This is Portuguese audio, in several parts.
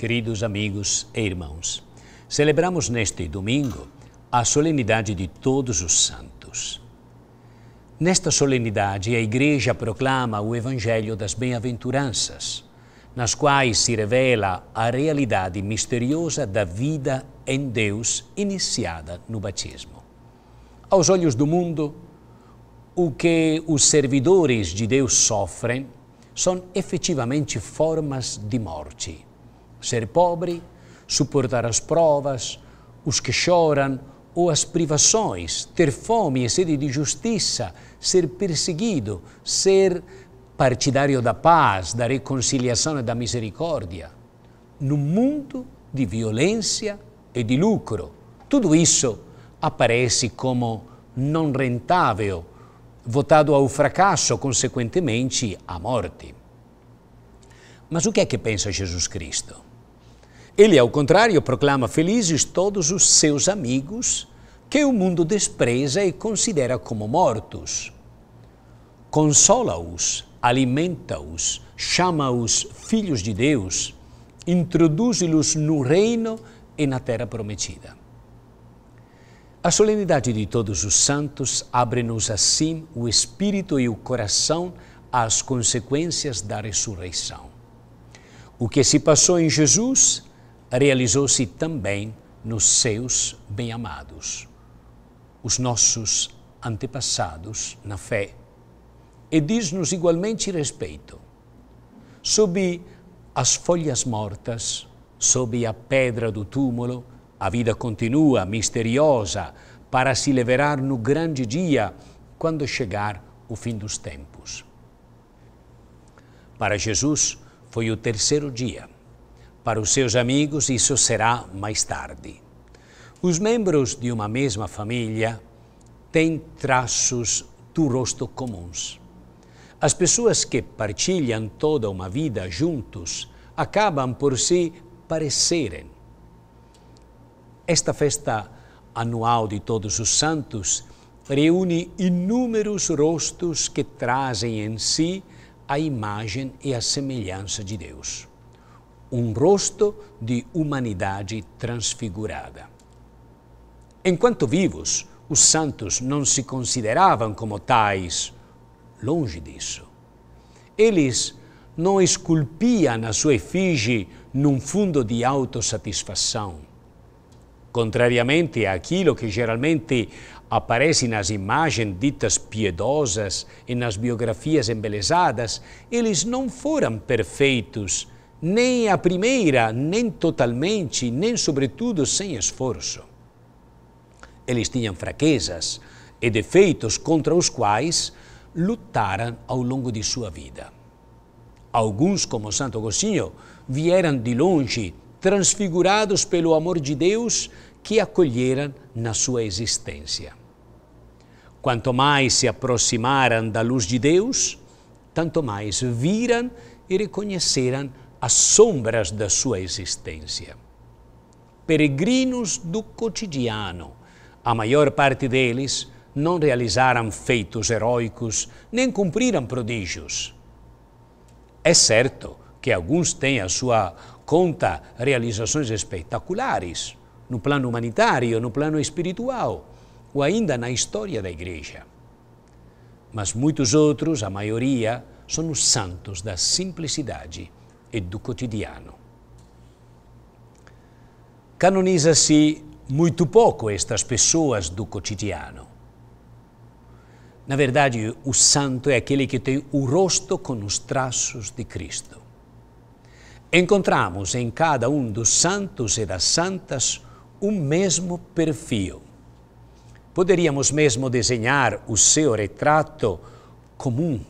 queridos amigos e irmãos, celebramos neste domingo a solenidade de Todos os Santos. Nesta solenidade, a Igreja proclama o Evangelho das Bem-aventuranças, nas quais se revela a realidade misteriosa da vida em Deus iniciada no batismo. Aos olhos do mundo, o que os servidores de Deus sofrem são efetivamente formas de morte ser pobre, suportar as provas, os que choram ou as privações, ter fome e sede de justiça, ser perseguido, ser partidário da paz, da reconciliação e da misericórdia. Num mundo de violência e de lucro, tudo isso aparece como não rentável, votado ao fracasso, consequentemente à morte. Mas o que é que pensa Jesus Cristo? Ele, ao contrário, proclama felizes todos os seus amigos que o mundo despreza e considera como mortos. Consola-os, alimenta-os, chama-os filhos de Deus, introduz-los no reino e na terra prometida. A solenidade de todos os santos abre-nos assim o espírito e o coração às consequências da ressurreição. O que se passou em Jesus realizou-se também nos seus bem-amados, os nossos antepassados na fé, e diz-nos igualmente respeito. Sob as folhas mortas, sob a pedra do túmulo, a vida continua misteriosa para se levar no grande dia quando chegar o fim dos tempos. Para Jesus foi o terceiro dia para os seus amigos, isso será mais tarde. Os membros de uma mesma família têm traços do rosto comuns. As pessoas que partilham toda uma vida juntos acabam por se parecerem. Esta festa anual de Todos os Santos reúne inúmeros rostos que trazem em si a imagem e a semelhança de Deus um rosto de humanidade transfigurada. Enquanto vivos, os santos não se consideravam como tais, longe disso. Eles não esculpiam a sua efígie num fundo de autossatisfação. Contrariamente àquilo que geralmente aparece nas imagens ditas piedosas e nas biografias embelezadas, eles não foram perfeitos nem a primeira, nem totalmente, nem sobretudo sem esforço. Eles tinham fraquezas e defeitos contra os quais lutaram ao longo de sua vida. Alguns, como Santo Agostinho, vieram de longe, transfigurados pelo amor de Deus que acolheram na sua existência. Quanto mais se aproximaram da luz de Deus, tanto mais viram e reconheceram as sombras da sua existência. Peregrinos do cotidiano, a maior parte deles não realizaram feitos heróicos nem cumpriram prodígios. É certo que alguns têm a sua conta realizações espetaculares no plano humanitário, no plano espiritual ou ainda na história da Igreja. Mas muitos outros, a maioria, são os santos da simplicidade e do cotidiano. Canoniza-se muito pouco estas pessoas do cotidiano. Na verdade, o santo é aquele que tem o rosto com os traços de Cristo. Encontramos em cada um dos santos e das santas o mesmo perfil. Poderíamos mesmo desenhar o seu retrato comum.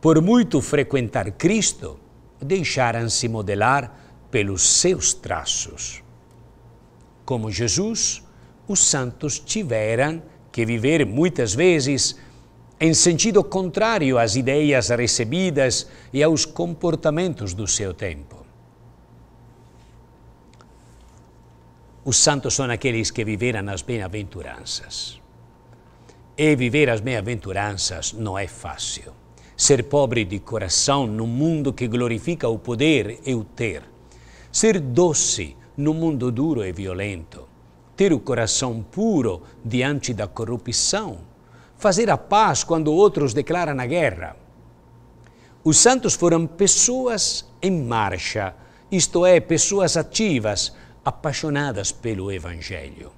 Por muito frequentar Cristo, deixaram-se modelar pelos seus traços. Como Jesus, os santos tiveram que viver muitas vezes em sentido contrário às ideias recebidas e aos comportamentos do seu tempo. Os santos são aqueles que viveram as bem-aventuranças. E viver as bem-aventuranças não é fácil. Ser pobre de coração no mundo que glorifica o poder e o ter. Ser doce no mundo duro e violento. Ter o coração puro diante da corrupção. Fazer a paz quando outros declaram a guerra. Os santos foram pessoas em marcha, isto é, pessoas ativas, apaixonadas pelo Evangelho.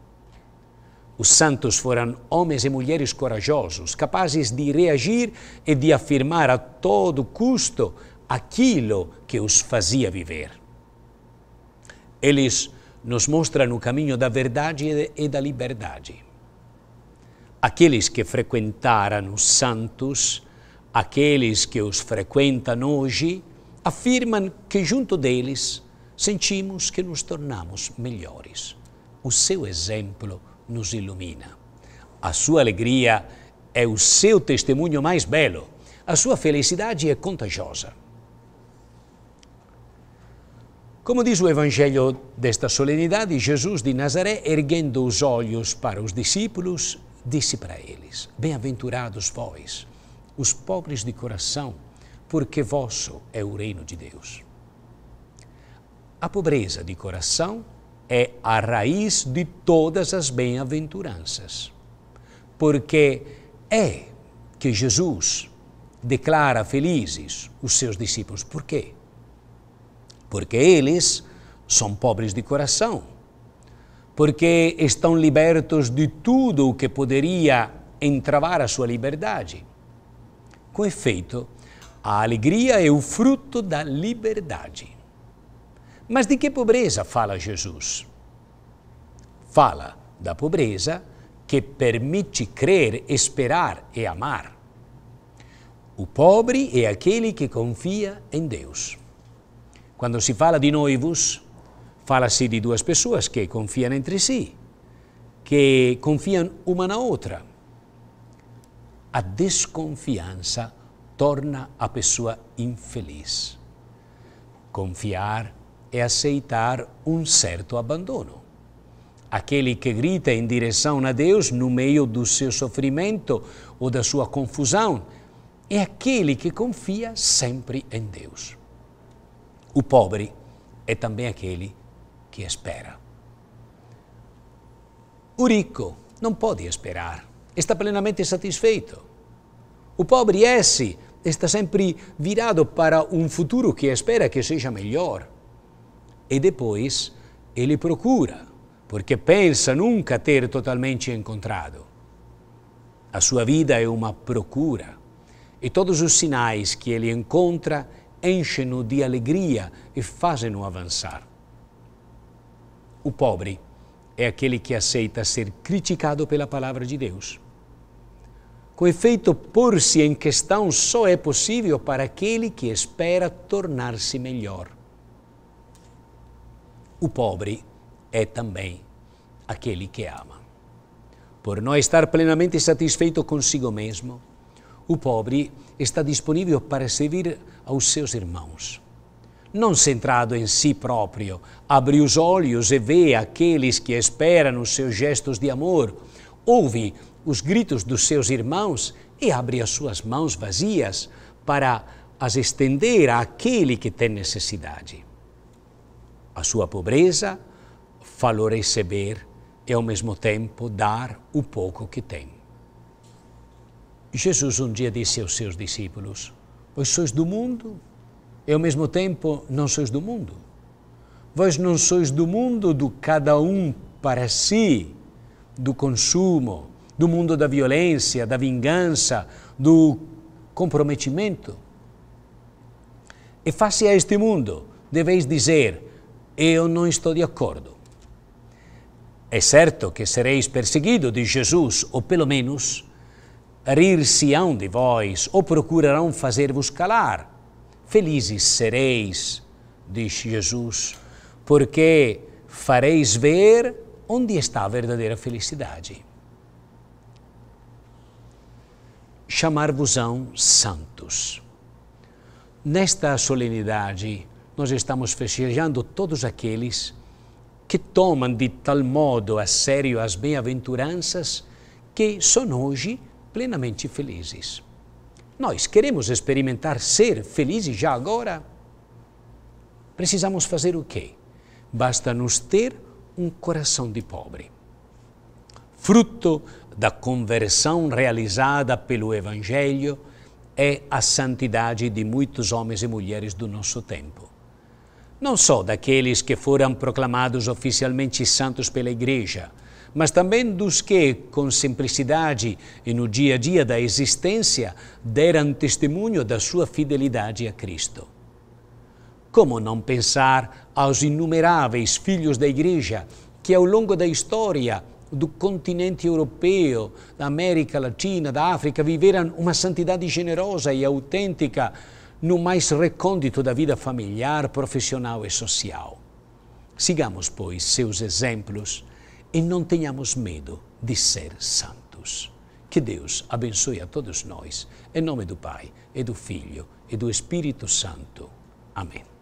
Os santos foram homens e mulheres corajosos, capazes de reagir e de afirmar a todo custo aquilo que os fazia viver. Eles nos mostram o caminho da verdade e da liberdade. Aqueles que frequentaram os santos, aqueles que os frequentam hoje, afirmam que junto deles sentimos que nos tornamos melhores. O seu exemplo nos ilumina. A sua alegria é o seu testemunho mais belo. A sua felicidade é contagiosa. Como diz o Evangelho desta solenidade, Jesus de Nazaré, erguendo os olhos para os discípulos, disse para eles: Bem-aventurados vós, os pobres de coração, porque vosso é o reino de Deus. A pobreza de coração é a raiz de todas as bem-aventuranças. Porque é que Jesus declara felizes os seus discípulos. Por quê? Porque eles são pobres de coração, porque estão libertos de tudo o que poderia entravar a sua liberdade. Com efeito, a alegria é o fruto da liberdade. Mas de que pobreza fala Jesus? Fala da pobreza que permite crer, esperar e amar. O pobre é aquele que confia em Deus. Quando se fala de noivos, fala-se de duas pessoas que confiam entre si, que confiam uma na outra. A desconfiança torna a pessoa infeliz. Confiar é aceitar um certo abandono. Aquele que grita em direção a Deus no meio do seu sofrimento ou da sua confusão é aquele que confia sempre em Deus. O pobre é também aquele que espera. O rico não pode esperar, está plenamente satisfeito. O pobre, esse, está sempre virado para um futuro que espera que seja melhor e depois ele procura, porque pensa nunca ter totalmente encontrado. A sua vida é uma procura e todos os sinais que ele encontra enchem-no de alegria e fazem-no avançar. O pobre é aquele que aceita ser criticado pela palavra de Deus. Com efeito, pôr-se em questão só é possível para aquele que espera tornar-se melhor. O pobre é também aquele que ama. Por não estar plenamente satisfeito consigo mesmo, o pobre está disponível para servir aos seus irmãos. Não centrado em si próprio, abre os olhos e vê aqueles que esperam os seus gestos de amor, ouve os gritos dos seus irmãos e abre as suas mãos vazias para as estender àquele que tem necessidade a sua pobreza, falou receber e ao mesmo tempo dar o pouco que tem. Jesus um dia disse aos seus discípulos: Vós sois do mundo e ao mesmo tempo não sois do mundo. Vós não sois do mundo do cada um para si, do consumo, do mundo da violência, da vingança, do comprometimento. E face a este mundo, deveis dizer: eu não estou de acordo. É certo que sereis perseguido de Jesus, ou pelo menos rir-se-ão de vós, ou procurarão fazer-vos calar. Felizes sereis, diz Jesus, porque fareis ver onde está a verdadeira felicidade. Chamar-vos-ão santos. Nesta solenidade, nós estamos festejando todos aqueles que tomam de tal modo a sério as bem-aventuranças que são hoje plenamente felizes. Nós queremos experimentar ser felizes já agora? Precisamos fazer o quê? Basta nos ter um coração de pobre. Fruto da conversão realizada pelo Evangelho é a santidade de muitos homens e mulheres do nosso tempo não só daqueles que foram proclamados oficialmente santos pela Igreja, mas também dos que, com simplicidade e no dia a dia da existência, deram testemunho da sua fidelidade a Cristo. Como não pensar aos inumeráveis filhos da Igreja que, ao longo da história do continente europeu, da América Latina, da África, viveram uma santidade generosa e autêntica? no mais recôndito da vida familiar, profissional e social. Sigamos, pois, seus exemplos e não tenhamos medo de ser santos. Que Deus abençoe a todos nós, em nome do Pai, e do Filho, e do Espírito Santo. Amém.